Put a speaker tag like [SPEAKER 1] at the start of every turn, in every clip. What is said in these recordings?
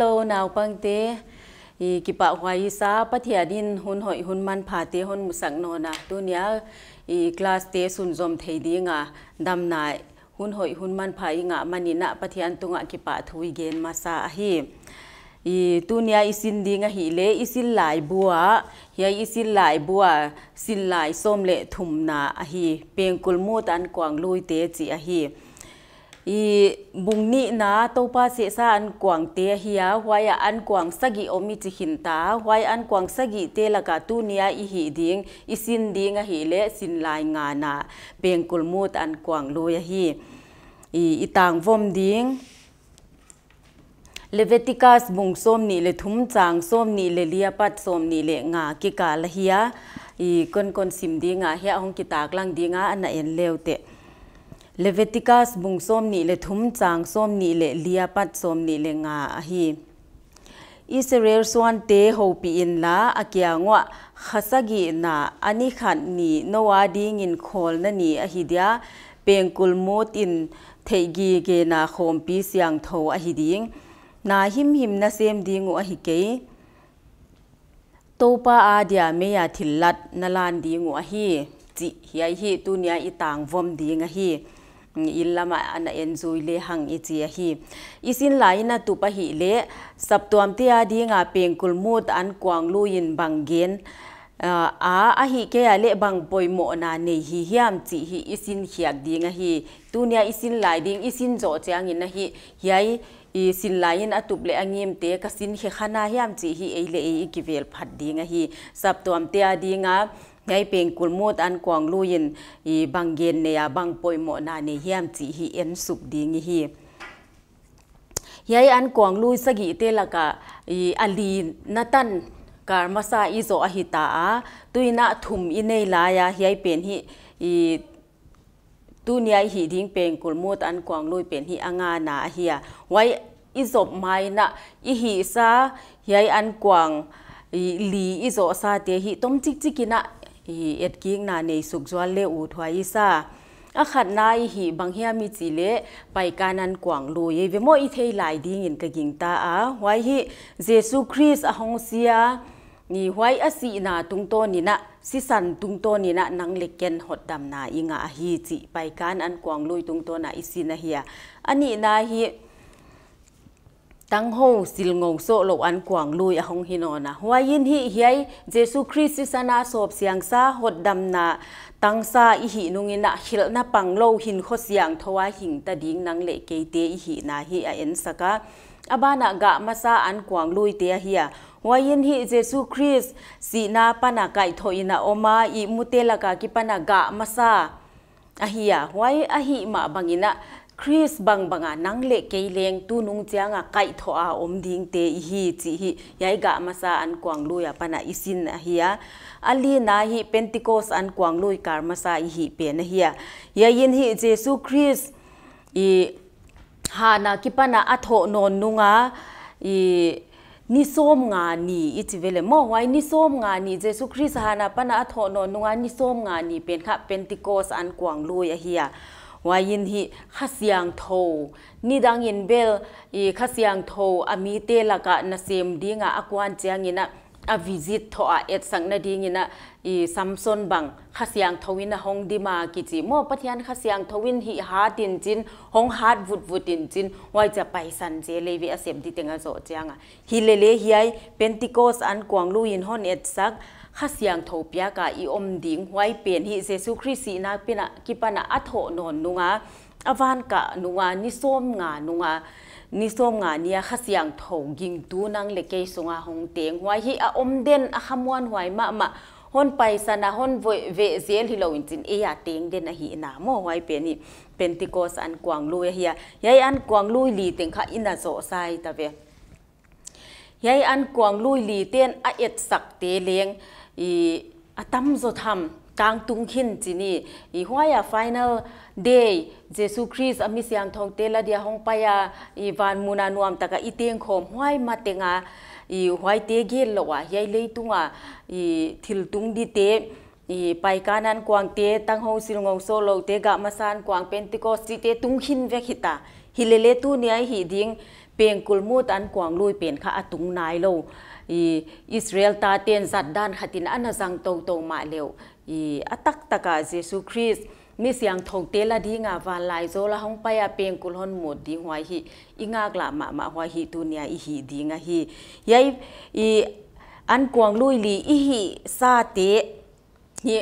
[SPEAKER 1] ล e l l o นาวปังเตอีกิปะวายซาปะเทียดินหุนหอยหุนมันผาเตหุนมุสังโนนะตัวเนี้ยอีคลาสเตสุนจอมเทดีงาดำนายหุนหอยหุนมันผาอีงามันินะปะเทียนตุงะกิปะทุยเกนมาซาฮีอีตัวเนี้ยอีสินดีงาฮิเลอีสินหลายบัวเฮียอีสินหลายบัวสินหลายส้มเลถุมนาอฮีเปียงกุลมูตันกวางลุยเตจีอฮีอีบุงนี้นะโตปาเสสานกวางเตียเฮียหวายอันกวางสกิโอมิจิหินตาหวายอันกวางสกิเตลกาตูเนียอีหีดิงอีสินดิงอะหีเลสินลายงานาเปงกุลมูดอันกวงลอยหีอีตางวมดิงเลเวติกาสบุงสมนี่เลทุมจางสมนี่เลเลียปัดสมนี่เลงากิกาลียอีกนกนสิมดงเฮองกิตากลังดงอันเอนเลวเตเลเวติกาสบุงส้มนี่เลทุมจางส้มนี่เลเลียปัดส้มนี่เลงาฮีอิสราเอลส่วนเตโฮปีินลาอาเกียงวะาข้สกีนาอันนี้ขันนี่นวาดีงินคอลนั่นนี่อหิเดียเป็นกุลโมตินเทกีเกนาโคมปีเสียงโทอหิดิงนาหิมหิมนาเซมดีงูอหิเกตัวปาอาเดียเมียทิลัดนาลานดีงูอฮิจิเฮียฮิตุเนียอีต่างวมดีงอฮี ilama an enjoy le hang i chi hi isin laina tu pa hi le sap tuam te a dinga pengkul mut an kwang lu in banggen a a hi ke a le bang Boy mo na nei hi hiam chi hi isin hiak dinga hi tunia isin lai ding isin zo chang in na hi hiai i sin lain atup le angim te ka sin he khana hiam chi hi ei le ei ki vel phat dinga hi sap tuam te a dinga ยัยเป็นกุลมดอันกวางลู่ยินอีบางเย็นเนี่ยบางปอยหมอนาเนี่ยแยมจีฮีเอ็นสุกดีงี้ฮียัยอันกวางลู่สกิเตลกะอีอลีนัตันกามาซาอิโซอหิตาตุยนะทุมอินเนลายายัยเป็นฮีอีตุนี่ยฮีดิ้งเป็นกุลมดอันกวางลู่เป็นฮีอังานาเฮียไวอิโซไม่นะอิฮิซายัยอันกวางลีอิโซซาเตฮิตมจิกจิกินะอีเอ็ดกิ้งนาในสุกจวนเลอูทวายซาอาขัดนายหีบางเฮียมีจีเล ไปการนันกว่างลุยเวมออีเทหลายดีเงินกะกิงตาอาไว้ฮีเจสุคริสอหงเสีย นี่ไว้อสีนาตุงโตนี่นะสิสันตุงโตนี่นะนังเล็กเกนหดดำนาอิงาฮีจีไปการอันกว่างลุยตุงโตนาอิสินาเฮีย อันนี้นาฮีตั้งหูสิลงงโซโลอันกว่างลุยอหงหินอนะว่ายินฮิเฮียเจสุคริสต์ศาสนาสอบเสียงซาหดดำนาตั้งซาอิหินุงินะฮิลนะปังโลหินขดเสียงทว่าหิงตะดิ้งนังเลเกเตอิหินาฮีเอ็นสกาอาบานะกะมาซาอันกว่างลุยเตียเฮียวายินฮิเจสุคริสต์สีนาปนาไกทอินาอมาอิมุเตลกากิปนากะมาซาอเฮียวายอหิมาบังินะ Chris bang banga nang le ke leng tu nung chianga kai tho a om ding te hi chi hi yai ga masa an kwang lu ya pana isin na hi ya ali na hi pentecost an kwang lu kar masa hi pe na hi ya yain hi jesu chris i hana kipana atho non nunga i ni som nga ni ichi vele mo wai ni som nga ni jesu chris hana pana atho non nunga ni som nga ni pen kha pentecost an kwang lu ya hi ya ว่ายินทีขัสยังโทนี่ดังยินเบลอีขัสยังโทอามีเตลักะนัเซมดีงะอากวนเจียงินะอาวิจิตทอเอ็ดสังนาดีงินะอีซัมซอนบังขัสยังทวินะฮงดีมากิจิโมปะทยันขัสยังทวินหิฮาดินจินฮงฮาดวุดวุดินจินว่ยจะไปสันเจเลวิอาเซมดีเตงะโจเจียงะฮิเลเลฮิไอเปนติโกสอันกวางลูยินฮอนเอ็ดสักข้าเสียงทบยากาอีอมดิ่งไว้เปลี่ยนฮิเซซูคริสีนาเป็นกิปนาอัฐโนนนุงาอวานกะนุงานิส้มงานุงานิส้มงาเนี่ยข้าเสียงทกิงตูนังเลเกสงาหงเตียงไว้ฮิออมเด่นอคำวนไว้มามาฮอนไปสนะฮอนเวเวเซลฮิโลวินจินเอียเตียงเด่นอหินาโมไว้เป็นนฮิเป็นติโกสอันกวางลุยเฮียยายอันกวางลุยลีเตียงข้ะอินาโซไซตะเวยายอันกวางลุยลีเตียนอเอ็ดสักเตเลียงอีอาตัมโซทำกางตุงขินจีนี่อีหัวยาิ i n ลเดย์เจสุคริสอมิสยามทองเตลเดียห้องไปายาอีวันมูนานวมตะกะอีเตียงขมห้วยมาเตงาอีห้วยเตเกลลวะยายเลยตุงอ่ะอีทิลตุงดีเตอีไปกานันกวางเตตั้งหงสิงงโซโลเตกะมาซานกวางเป็นติโกสิเตตุงหินเวขิตาฮิเลเลตุเนียหิดิงเปียงกุลมูดอันกวางลุยเปลี่ยนคะอตุงนายโลอิสราเอลตาเตียนสัตด้านขัดินอันนังโตโตมาเลวอีอัตักตะกาเยซูคริสมีเสียงทงเตลดีงาวานลายโซละหงไปอาเปงกุลหนหมดดีหัวหิอีงากลามามาหัวหิตุเนียอีหีดีงาหิยายอีอันกวงลุยลีอีหิซาเตนี่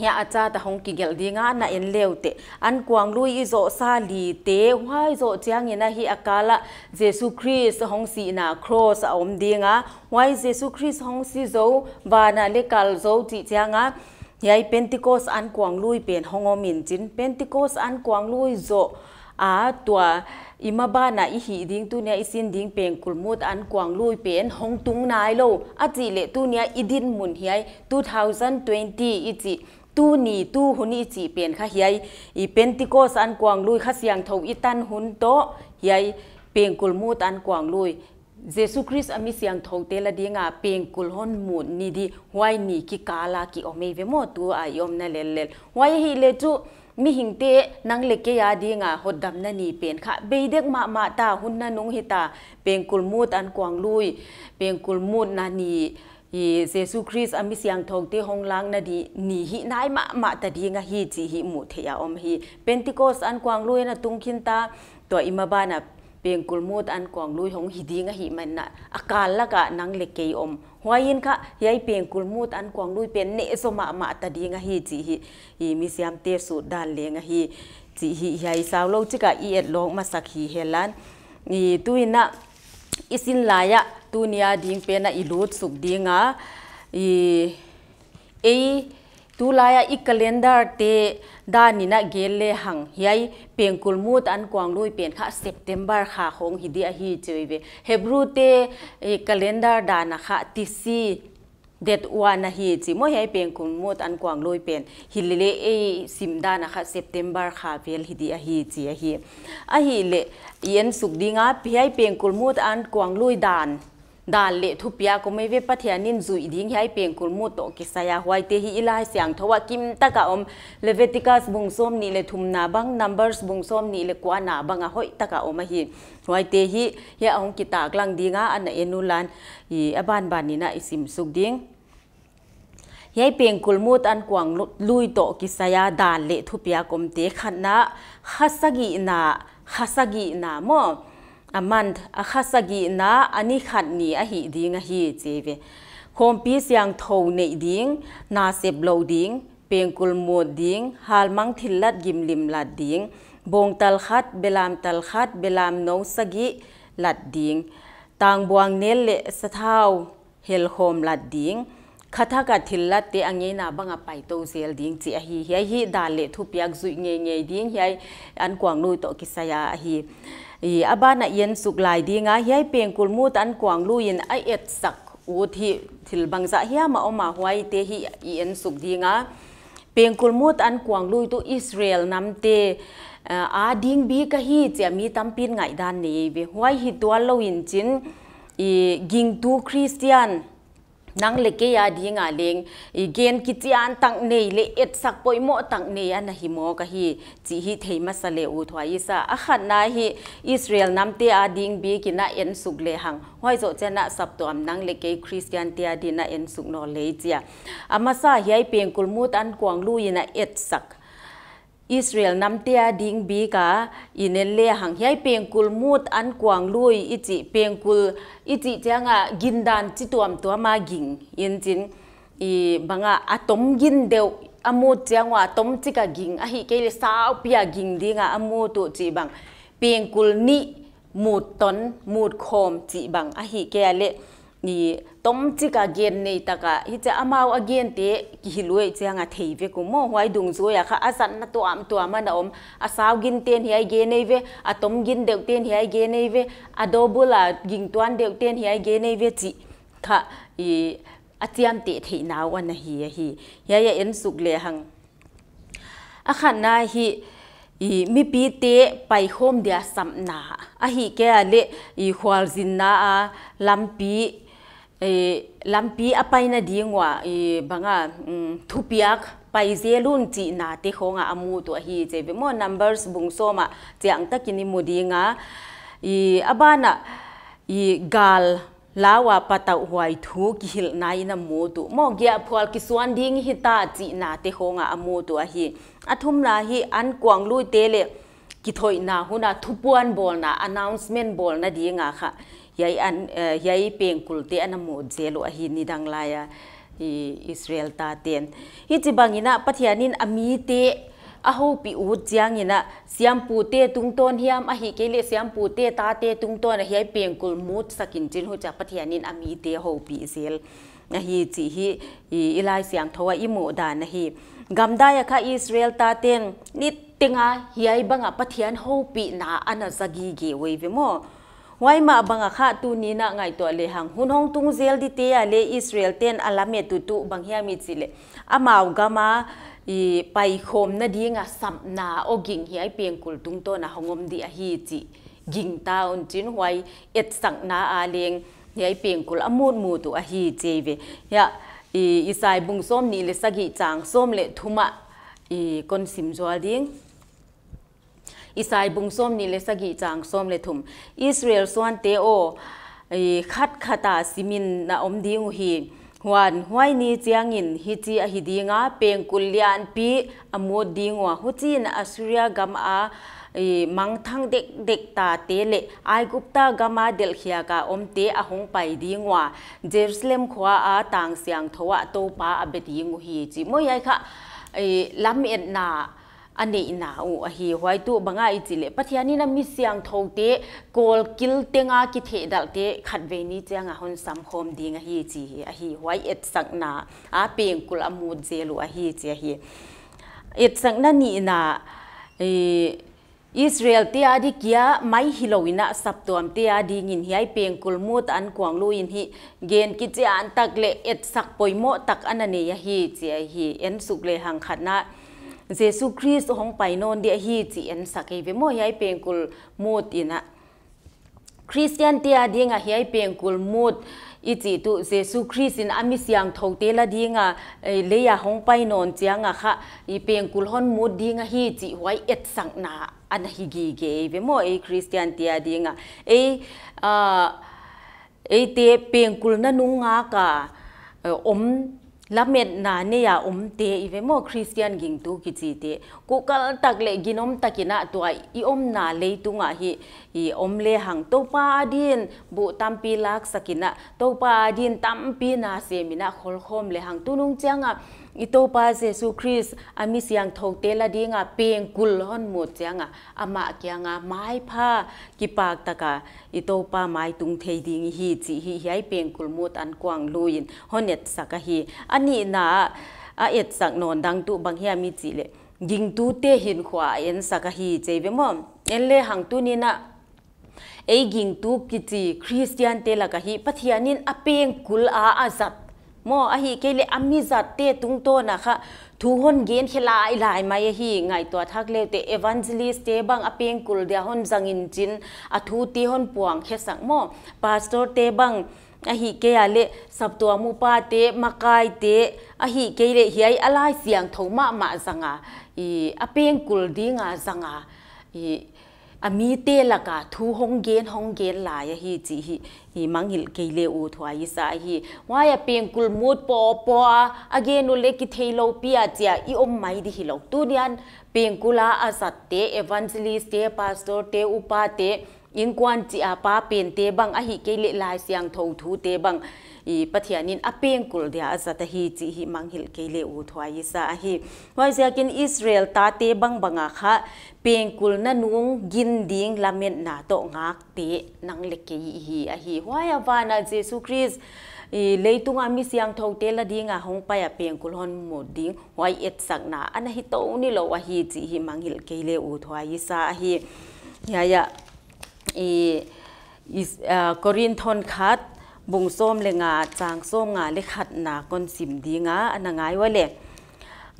[SPEAKER 1] ya cha ta kinh nghiệm gel dinga na en leute anh kwang lui zo sa li te wai zo chiang ina hi akala Jesus christ hong si na cross a om dinga wai Jesus christ hong si zo ba na le kal zo ti chianga yai pentecost an kwang lui pen hongomin chín pentecost anh kwang lui zo à tua imaba na i hi ding tu nia isin ding peng kulmut an kwang lui pen hong tung nai lo a chi le tu nia idin mun hiai 2020 ichi ตู้นี่ตู้หุ่นอีจีเปลี่ยนค่ะเฮียอีเป็นติโกสันกวางลุยค่ะเสียงทาอีตันหุ่นโตเฮียเป็งกุลมูตันกวางลุยเจสุคริสอ์มีเสียงทงเตลดีงาเปงกุลฮอนมุนนี่ดีหวยนี่กิกาลากิอเมเวโมตัวอายอมนั่นเลเลหวยฮีเลจุมิหิงเตนังเล็กเกีดีงาหดดำนันนี่เป็นค่ะเบยเด็กมามาตาหุ่นนันนงหิตาเปงกุลมูดอันกวางลุยเปงกุลมูดนันนี่ hi Jesu Christ ami siang thong te hong lang na di ni hi nai ma ma ta di nga hi chi hi mu the ya om hi Pentecost an kwang lui na tung khin ta to imaba na peng kulmut an kwang lui hong hi di nga hi man na akal la ka nang le ke om hwain kha yai peng kulmut an kwang lui pen ne so ma ma ta di nga hi chi hi hi mi siam te su dal le nga hi chi hi yai saw lo chika i et long ma sak hi helan ni tuina isin laya ตูนียดิ้งเป็นอีลูดสุกดิงอ่ะอีเอตูลายอีกคัลเลนดาร์เตด้านนี้นะเกลเลหังยัยเปียงคุลมูดอันกวางลุยเปียนค่ะเซปเทมเบอร์ค่ะของฮิดีอาฮีจอยเวเฮบรูเตอีคัลเลนดาร์ดานนะคะทิซีเด็ดวานะฮีจิโมัยเปียงคุลมูดอันกวางลุยเปียนฮิลเลเอซิมดานนะคะเซปเทมเบอร์ค่ะเวลฮิดีอาฮีจีอฮีอฮีเล่ยันสุกดีงาพี่ยเปียงคุลมูดอันกวางลุยดาน da le thupia ko me ve pathianin zui ding hai pengkul mu to ki saya huai te hi ilai siang thowa kim taka om leviticus bungsom ni le thumna bang numbers bungsom ni le kwa na banga hoi taka om hi huai te hi ya ong ki tak lang dinga an enulan i aban ban ni na isim suk ding yai peng kulmut an kwang lui to ki saya da le thupia kom te khanna khasagi na khasagi na mo aman akhasagi na ani khatni a hi ding a hi chewe khompi siang tho nei ding na sep lo ding pengkul mo ding hal mang thillat gim lim lat ding bong tal khat belam tal khat belam no sagi lat ding tang buang nel le sa thau hel khom lat ding khatha ka thillat te ange na banga pai to sel ding chi a hi hi hi da le thu piak zui nge nge ding hi an kwang nu to kisaya a hi i abana yen suklai dinga hiai pengkul mut an kwang lu in a et sak u thi thil bangza hia ma oma huai te hi yen suk dinga pengkul mut tan kwang lu tu israel namte ờ, a ding bi ka hi che mi tampin ngai dan ni be huai hi tual lo in chin i ging tu christian nang leke ya di nga leng igen kitian tang nei le et sak poi mo tang nei an hi mo ka hi chi hi theima sa le u thwai sa a khan na hi israel nam te a ding bi ki na en suk le hang hoi zo che na sap to am nang leke christian te a di na en suk no le chia ama sa hi ai peng kul mut an kwang lu ina et sak Israel namtia ding bi ka in le hang hyai pengkul mut an kwang lui ichi pengkul ichi changa gindan chi tuam tuama ging in chin i banga atom gin deu amu changwa atom chika ging a hi ke sao pia ging dinga amu tu chi bang pengkul ni mut ton mut khom chi bang a hi ke le ni tom chi ka à gen nei ta ka hi cha amao à again à te ki hilue cha nga thei ve ko mo hwai dung zo ya kha asan na to am to ama na om asaw gin ten hi ai ge nei ve atom gin deu ten hi ai ge nei ve adobula ging tuan deu ten hi ai ge nei ve chi kha i atiam te thei naw an hi hi ya ya en suk le hang a khan na hi i mi pi te pai hom dia sam na a hi ke ale i hwal zin na a lampi lampi apai na dingwa e banga thupiak pai zelun chi na te khonga amu to hi che be mo numbers bung so ma chiang takini mudinga e abana e gal lawa pata huai thu ki hil nai na mu tu mo gya phwal ki suan ding hi ta chi na te khonga amu to hi athum la hi an kwang lui te le ki thoi na huna thupuan bol na announcement bol na dinga kha yai an eh, yai peng kul te an mo jelo a hi ni i israel ta ten hi chi bangina pathianin ami te a ho pi u chiang ina siam pu te tung ton hiam a hi ke le siam pu te ta te tung ton a hi peng kul mut sakin chin ho cha pathianin ami te ho pi sel na hi chi hi i lai siang thowa i da na hi gamda ya kha israel ta ten ni tinga hiai banga pathian ho pi na ana zagi gi wei ve mo วมาบังคับตูนีนาไงตัวเลหังหุ่นหงตุงเซลดิเตียเลอิสราเอลเตนอัลลามตุตุบังเฮียมิจิเลอามาอุกามาอีไปคมนาดีงาสัมนาอกิงเฮียเปียงกุลตุงโตนาหงมดีอาฮีจีกิงตาอุนจินไวเอ็ดสังนาอาเลียงเฮียเปียงกุลอมุดมูตุอาฮีเจเวยาอีอิสายบุงส้มนีเลสกิจางส้มเลทุมาอีคนสิมจวาดิงอีสายบุงส้มนี่เลสกิจางส้มเลทุมอิสราเอลสวนเตโออีคัดคตาซิมินนาอมดีงูฮีหวานห้วยนี่เจียงอินฮิจีอฮิดีงาเปงกุลยานปีอโมดีงัวฮุจีนอัสริยากัมอาอมังทังเด็กๆตาเตเลอกุปตากัมาเดลเคียกาอมเตอะหงไปดีงัวเจรูซาเล็มขวาอาตางเสียงทวะโตปาอเบดีงฮีจมยายคะอันนี้นาอู้ฮีไว้ตัวบางไอาจิเล่ปัจจัยนี้นะมิเสียงทดเตะกอลกิลเตงาคิดเหตุดเดเตะขัดเวนี้เจ้าง่ะคนสมคมดีง่ะฮีจีเฮีไว้เอ็ดสักน่ะอ่ะเปลี่ยนกลุ่มมูดเจลัวฮีเจฮีเอ็ดสักนั่นนี่น่ะเออิสราเอลเตะดิกี้ไม่ฮิโลวินะสับตัวมเตะดิเงินเฮีไอเปลี่ยนกุ่มูดอันกว้างลุยนี่เกณฑ์กิจการตักเล่เอ็ดสักปอยโมตักอันนี้ฮีเจฮีเอ็นสุกเล่หังขัดนาะ Jesu Christ hong pai non dia hi chi en sakai ve mo yai pengkul mut ina Christian tia dinga hiai pengkul mut ichi tu Jesu Christ in ami siang thote la dinga leya hong pai non chianga kha i pengkul hon mut dinga hi chi huai et sang na an hi gi ge ve mo e Christian tia dinga e a e te pengkul na nunga ka om lamet na ne ya umte ive mo christian ging tu ki chi te ku kal tak le ginom takina tuai i om na le tunga hi i om le hàng to pa din bu tampi lak sakina to pa din tampi na semina khol khom hàng tu nung chăng à? itopa jesu christ ami siang thote la dinga peng kul hon mu changa ama kyanga mai pha ki pak taka itopa mai tung thei ding hi chi hi hiai peng kul mut an kwang luin honet saka hi ani na a et sak non dang tu bang hi mi chi le ging tu te hin khwa en saka hi cheibe mom en le hang tu ni na เอกิงตูกิจีคริสเตียนเตลกะฮิปัทยานินอเปงกุลอาอาจัดมออะฮีเกเลอัมมิซัตเตตุงโตนะคะทูฮนเกนเคลาอิลายมาเีไงตัวทักเลเตเอวานเจลิสเตบังอเปงกุลเดฮนจังินจินอะทูตฮนปวงเคสังมอปาสตอร์เตบังอีเกยาเลสับตัวมูปาเตมกายเตอีเกเลยอเสียงโทมมังาอีอเปงกุลดีงาอะมีเตลกะทูฮงเกนฮงเกนหลายฮีจิฮีนี่มังหิลเกเลโอทวายซาฮีวายเปงกุลมูดปอปออะเกนุเลกิเทโลเปียจิอาอีอมไมดิฮลตูเนียนเปงกุลาอาสัตเตเอวนเจลิสเตปาสตเตอุปาเต in quan chi à, a pa pen te bang a hi ke le lai siang tho thu te bang i pathianin a peng kul dia azata hi chi hi manghil ke le u thwai sa a hi wai zakin israel ta te bang banga kha peng kul na nuông gin ding lamen na to ngak te nang le ke hi a hi wai avana jesu christ i leitunga mi siang tho te la dinga à, hong pa ya peng kul hon mo ding wai et sak na ana hi to ni lo a hi chi hi manghil ke le u thwai sa a hi ya ya อีอีกอรินทนคัดบุงโซมเลยงาจางโซมงาเลยคัดนาคนสิมดีงาอันงายไว้เลย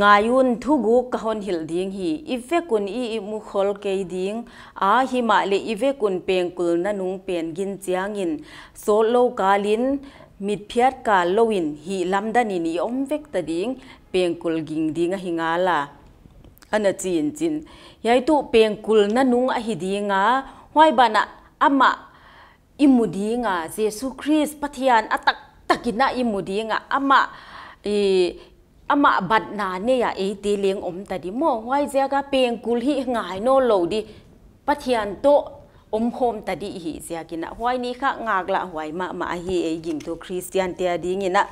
[SPEAKER 1] งายุนทุกุกกะฮนหิลดีงหีอิเวกุนอีมุคลเกดีงอาหิมาเลอิเวกุนเปงกุลนานุงเปงกินจีงินโซโลกาลินมิดพยากาโลวินหีลำดานินิอมเวกตดีงเปงกุลกิงดงหิงาลาอันจีนจินยายตุเปงกุลนนุงอหิดงาว้ยบานะอามาอิมูดีงะเจซูคริสปัทยานอตักตักินะอิมูดีงะอามาอีอามาบัดนาเนียเอตีเลียงอมต่ดิมอวายเจากะเปียงกุลฮิไงโนโลดิปัทยานโตอมโฮมตัดีหิเสีกินะวายนี้ค่ะงากละวาอยมามาฮีเอยิงตัวคริสเตียนเตียดีงินะ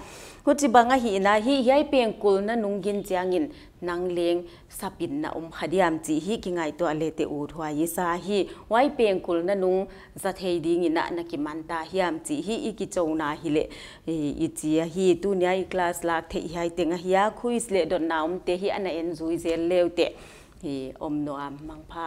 [SPEAKER 1] คุณจิบังหีนาฮีใหญ่เปียงกุลนนุงกินจียงินนางเลี้ยงสับปินนาอมขดยามจีฮีกิงไงตัวเลติอูทวายสาฮีไว้เปียงนุลนนุงสะเทดีงินนักมันตาฮิยามจีฮีอีกิจงนาฮิเลอีจีฮีตุนยาอีคลาสลักเทียยติงฮิยาคุยสเลดอนนาอมเตฮีอันเอ็นซูเซลเลวเตฮอมโนอามังพา